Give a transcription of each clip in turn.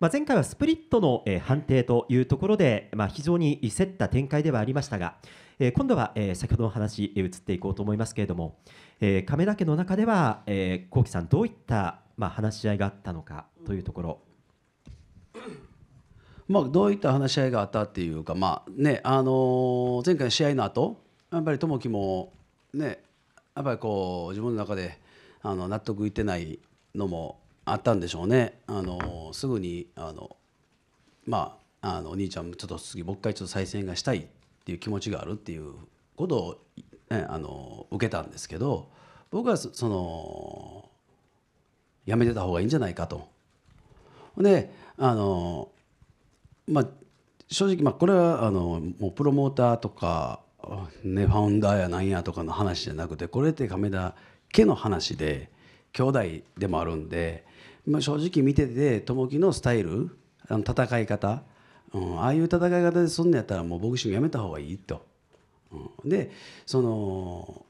まあ、前回はスプリットの、え判定というところで、まあ、非常に競った展開ではありましたが、えー、今度は、え先ほどの話、え移っていこうと思いますけれども、えー、亀田家の中では、えー、幸喜さん、どういった、まあ、話し合いがあったのかというところ。まあ、どういった話し合いがあったっていうか、まあねあの前回の試合の後やっぱり友樹も、ね、やっぱりこう自分の中であの納得いってないのもあったんでしょうねあのすぐにあのまああのお兄ちゃんちょっと次僕が一回ちょっと再選がしたいっていう気持ちがあるっていうことを、ね、あの受けたんですけど僕はそのやめてた方がいいんじゃないかと。であのまあ正直まあこれはあのもうプロモーターとか、ね、ファウンダーやなんやとかの話じゃなくてこれって亀田家の話で兄弟でもあるんでまあ、正直見てて友樹のスタイルあの戦い方、うん、ああいう戦い方でそんんやったらもうボクシングやめた方がいいと。うん、でその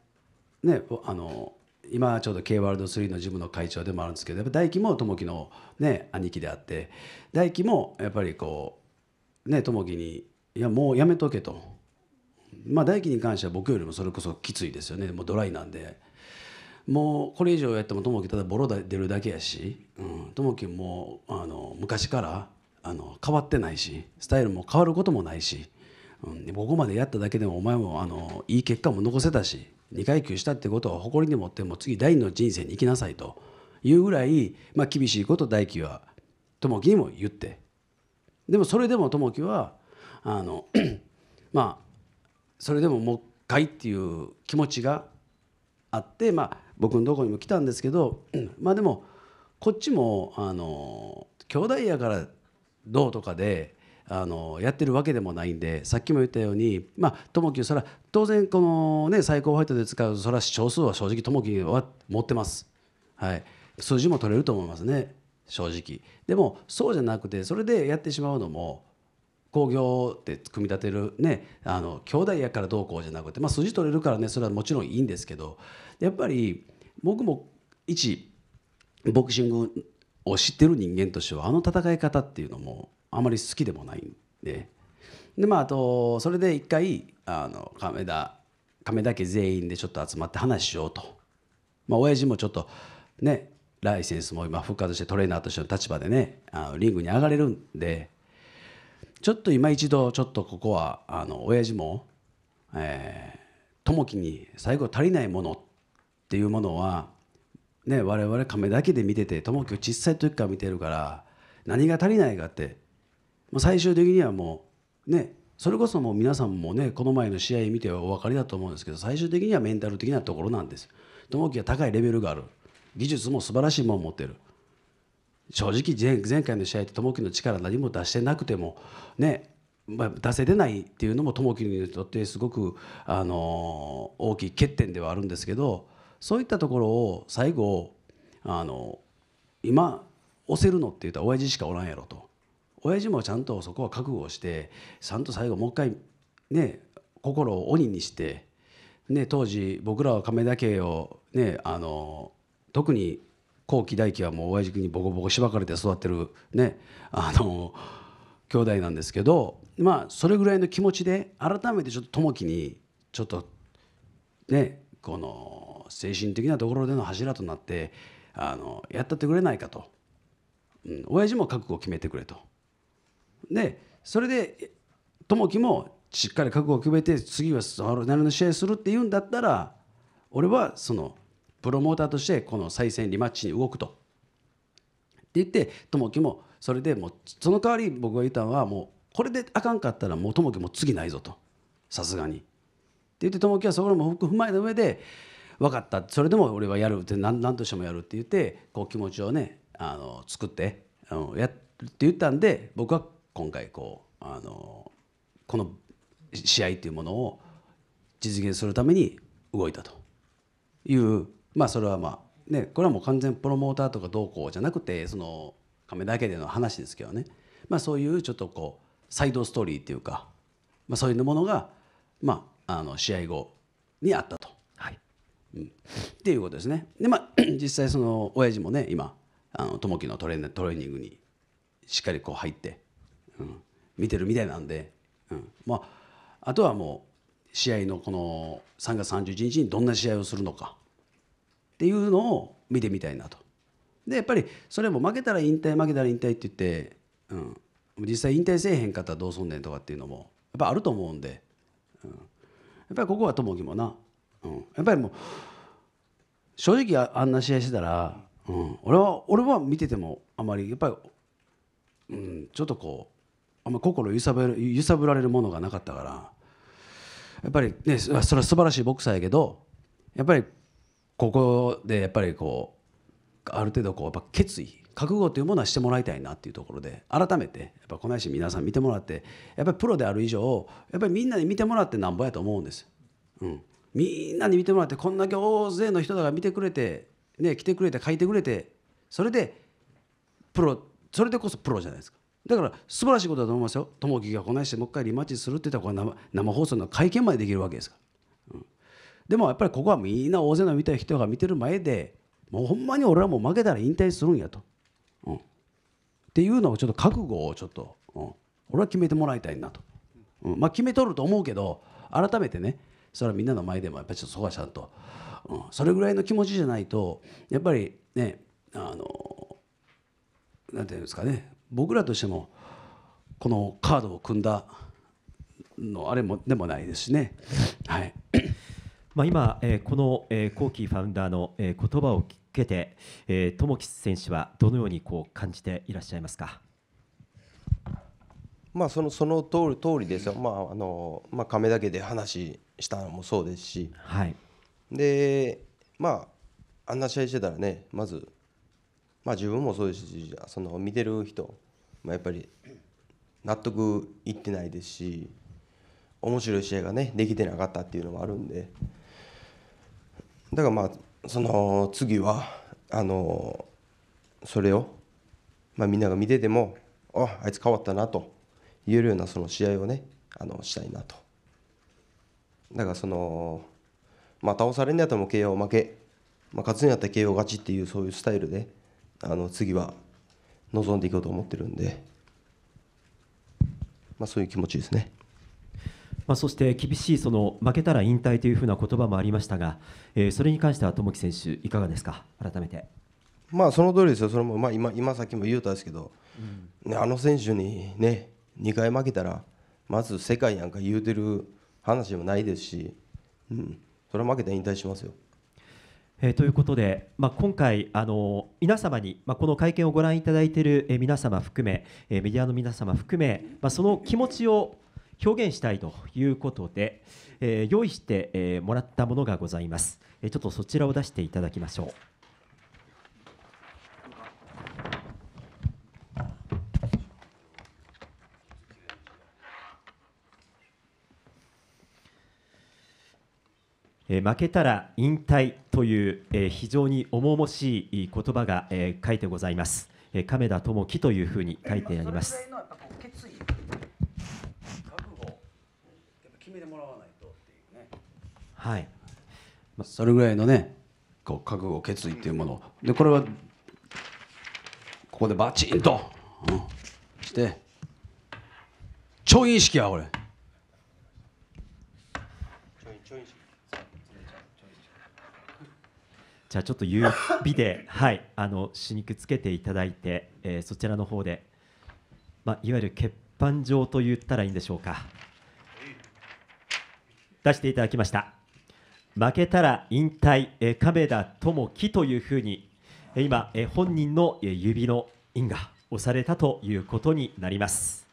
ねあの今ちょうど K ワールド3のジムの会長でもあるんですけどやっぱ大輝も友樹の、ね、兄貴であって大輝もやっぱりこうね友樹に「いやもうやめとけ」と。まあ、大輝に関しては僕よりもそれこそきついですよねもうドライなんでもうこれ以上やっても友樹ただボロ出るだけやし友樹、うん、もあの昔からあの変わってないしスタイルも変わることもないし、うん、ここまでやっただけでもお前もあのいい結果も残せたし2階級したってことを誇りに持っても次第の人生に行きなさいというぐらい、まあ、厳しいこと大輝は友樹にも言ってでもそれでも友樹はあの まあそれでももう一回っていう気持ちがあってまあ僕のとこにも来たんですけどまあでもこっちもあの兄弟やからどうとかであのやってるわけでもないんでさっきも言ったようにまあ友樹それは当然このね最高ファイトで使うそれは少数は正直友樹は持ってます。はい数字も取れると思いますね正直でもそうじゃなくてそれでやってしまうのも工業って組み立てるねあの兄弟やからどうこうじゃなくて、まあ、筋取れるからねそれはもちろんいいんですけどやっぱり僕も一ボクシングを知ってる人間としてはあの戦い方っていうのもあまり好きでもないんでで、まあ、あとそれで一回あの亀田亀田家全員でちょっと集まって話しようと。まあ、親父もちょっとねライセンスも今復活してトレーナーとしての立場でねあのリングに上がれるんでちょっと今一度ちょっとここはあの親父も、えー、友樹に最後足りないものっていうものは、ね、我々亀だけで見てて友樹を小さい時から見てるから何が足りないかってもう最終的にはもうねそれこそもう皆さんもねこの前の試合見てお分かりだと思うんですけど最終的にはメンタル的なところなんです。友樹は高いレベルがある技術も素晴らしいものを持ってる正直前回の試合って友樹の力何も出してなくてもねまあ、出せ出ないっていうのも友樹にとってすごく、あのー、大きい欠点ではあるんですけどそういったところを最後、あのー、今押せるのって言ったら親父しかおらんやろと親父もちゃんとそこは覚悟してちゃんと最後もう一回ね心を鬼にして、ね、当時僕らは亀田家を、ね、あのー、特に後期大輝はもう親父にボコボコしばかれて育ってるねあの兄弟なんですけどまあそれぐらいの気持ちで改めてちょっと友樹にちょっとねこの精神的なところでの柱となってあのやったってくれないかと、うん、親父も覚悟を決めてくれと。でそれで友樹もしっかり覚悟を決めて次はなるの試合するって言うんだったら俺はそのプロモーターとしてこの再戦リマッチに動くと。って言って友きもそれでもうその代わり僕が言ったのはもうこれであかんかったらもう友きも次ないぞとさすがに。って言って友きはそこも踏まえた上で分かったそれでも俺はやるって何何としてもやるって言ってこう気持ちをねあの作ってあのやって言ったんで僕は今回こうあのこの試合っていうものを実現するために動いたというまあそれはまあねこれはもう完全プロモーターとかどうこうじゃなくてその亀だけでの話ですけどねまあそういうちょっとこうサイドストーリーっていうかまあそういうものがまああの試合後にあったと。はいうん、っていうことですね。でまあ 実際その親父もね今あの友樹のトレートレーニングにしっかりこう入って、うん、見てるみたいなんで、うんまあ、あとはもう試合のこの3月31日にどんな試合をするのか、っていうのを見てみたいなと。でやっぱりそれも負けたら引退負けたら引退って言って、うん、実際引退せえへんかったらどうすんねんとかっていうのもやっぱあると思うんで、うん、やっぱりここは友樹もな、うん、やっぱりもう正直あんな試合してたら、うん、俺は俺は見ててもあまりやっぱり、うん、ちょっとこうあんま心揺さぶる揺さぶられるものがなかったからやっぱりねそれは素晴らしいボクサーやけどやっぱりここでやっぱりこうある程度こうやっぱ決意覚悟というものはしてもらいたいなっていうところで改めてやっぱこないし皆さん見てもらってやっぱりプロである以上やっぱりみんなに見てもらってなんぼやと思うんです。うん、みんなに見てもらってこんだけ大勢の人が見てくれて、ね、来てくれて書いてくれてそれでプロそれでこそプロじゃないですか。だから素晴らしいことだと思いますよ。友樹がこないしてもう一回リマッチするって言ったらこれ生生放送の会見までできるわけですから。でもやっぱりここはみんな大勢の見たい人が見てる前でもうほんまに俺はもう負けたら引退するんやと、うん、っていうのをちょっと覚悟をちょっと、うん、俺は決めてもらいたいなと、うん、まあ決めとると思うけど改めてねそれはみんなの前でもやっぱりちょっとそこはちゃんと、うん、それぐらいの気持ちじゃないとやっぱりねあのなんていうんですかね僕らとしてもこのカードを組んだのあれもでもないですしね。はいまあ、今、えー、この、えー、後期ファウンダーの、えー、言葉を聞けて、えー、友木選手はどのようにこう感じていらっしゃいますか。まあ、そのその通り通りですよ、まああのまあ、亀だけで話したのもそうですし、はい、で、まあ、あんな試合してたらね、まず、まあ、自分もそうですし、その見てる人、まあ、やっぱり納得いってないですし、面白い試合がね、できてなかったっていうのもあるんで、だからまあその次はあのそれを、まあ、みんなが見ててもああいつ変わったなと言えるようなその試合をねあのしたいなとだからその、まあ、倒されんやったらもう KO 負け、まあ、勝つんやったら KO 勝ちっていうそういうスタイルであの次は臨んでいこうと思ってるんで、まあ、そういう気持ちですね。まあ、そして厳しいその負けたら引退というふうな言葉もありましたが、えー、それに関しては友木選手、いかがですか、改めて。まあその通りですよ、それもまあ今今さっきも言うたんですけど、うん、ね、あの選手にね、2回負けたら、まず世界なんか言うてる話もないですし、うん、それは負けたら引退しますよ。えー、ということで、まあ、今回、あの皆様に、まあ、この会見をご覧いただいている、えー、皆様含め、えー、メディアの皆様含め、まあ、その気持ちを表現したいということで、えー、用意して、えー、もらったものがございます、えー、ちょっとそちらを出していただきましょうえ負けたら引退という、え非常に重々しい言葉が、え書いてございます、え亀田智樹というふうに書いてありますはい、まあ、それぐらいのねこう覚悟決意っていうものでこれはここでバチンと、うん、してい意識や俺 じゃあちょっと指ではいあの死肉つけていただいて、えー、そちらの方で、まあ、いわゆる血板状と言ったらいいんでしょうか出していただきました負けたら引退、え亀田智樹というふうに、え今、え本人の指の印が押されたということになります。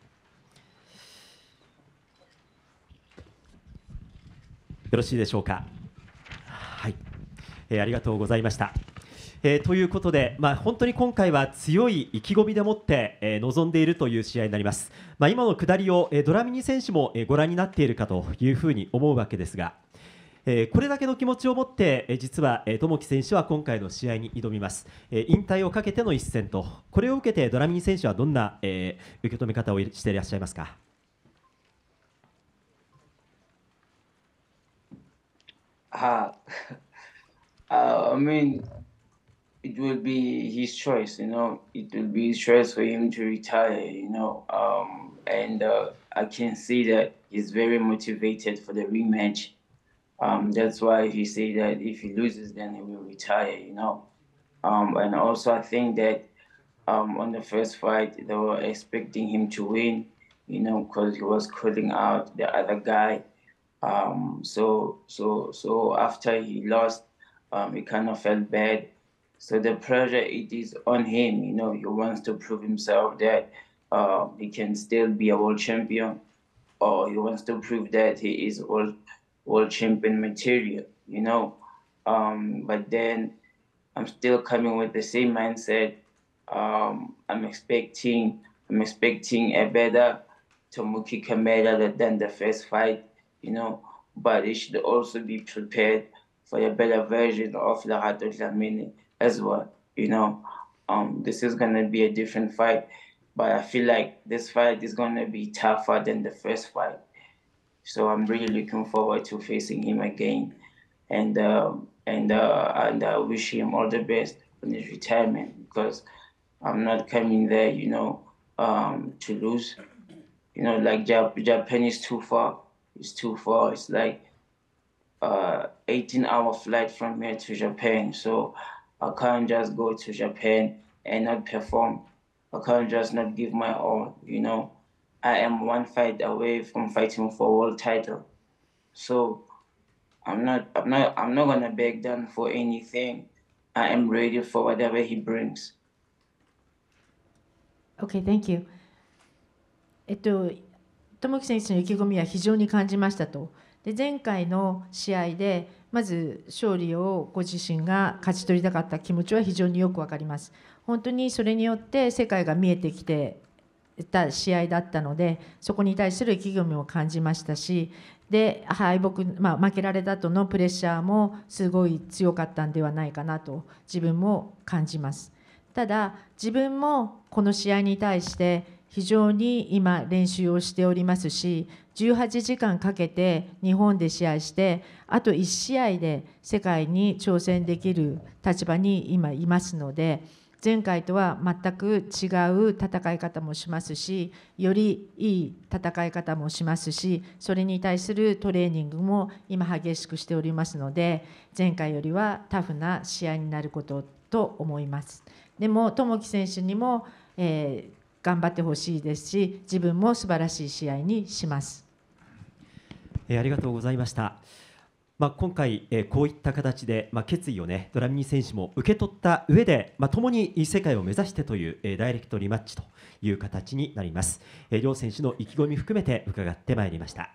よろしいでしょうか。はい、えー、ありがとうございました。えー、ということで、まあ、本当に今回は強い意気込みでもって、えー、臨んでいるという試合になります。まあ、今の下りを、えドラミニ選手も、えご覧になっているかというふうに思うわけですが、えー、これだけの気持ちを持って、えー、実は、えー、友木選手は今回の試合に挑みます、えー、引退をかけての一戦とこれを受けてドラミン選手はどんな、えー、受け止め方をしていらっしゃいますかは uh, I mean it will be his choice you know it will be his choice for him to retire you know um, and uh, I can see that he's very motivated for the rematch Um, that's why he said that if he loses, then he will retire, you know. Um, and also, I think that um, on the first fight, they were expecting him to win, you know, because he was calling out the other guy. Um, so, so, so after he lost, he um, kind of felt bad. So the pressure it is on him, you know, he wants to prove himself that uh, he can still be a world champion, or he wants to prove that he is world world champion material, you know. Um, but then I'm still coming with the same mindset. Um, I'm expecting I'm expecting a better Tomoki Kameda than the first fight, you know. But it should also be prepared for a better version of Larato Dlamini as well, you know. Um, this is gonna be a different fight, but I feel like this fight is gonna be tougher than the first fight. So I'm really looking forward to facing him again, and uh, and uh, and I wish him all the best on his retirement because I'm not coming there, you know, um, to lose. You know, like Jap- Japan is too far. It's too far. It's like uh, 18 hour flight from here to Japan. So I can't just go to Japan and not perform. I can't just not give my all, you know. I am one fight away from fighting for world title. So I'm not I'm not I'm not gonna b e g down for anything. I am ready for whatever he brings. Okay, thank you. えっと、友木選手の意気込みは非常に感じましたと。で前回の試合でまず勝利をご自身が勝ち取りたかった気持ちは非常によくわかります。本当にそれによって世界が見えてきてた試合だったのでそこに対する意気込みを感じましたしで敗北、まあ、負けられたとのプレッシャーもすごい強かったんではないかなと自分も感じますただ自分もこの試合に対して非常に今練習をしておりますし18時間かけて日本で試合してあと1試合で世界に挑戦できる立場に今いますので。前回とは全く違う戦い方もしますしよりいい戦い方もしますしそれに対するトレーニングも今激しくしておりますので前回よりはタフな試合になることと思います。でも友樹選手にも、えー、頑張ってほしいですし自分も素晴らしい試合にします。えありがとうございました。まあ、今回、えー、こういった形で、まあ、決意を、ね、ドラミニ選手も受け取った上で、まあ、共に世界を目指してという、えー、ダイレクトリマッチという形になります、えー、両選手の意気込み含めて伺ってまいりました。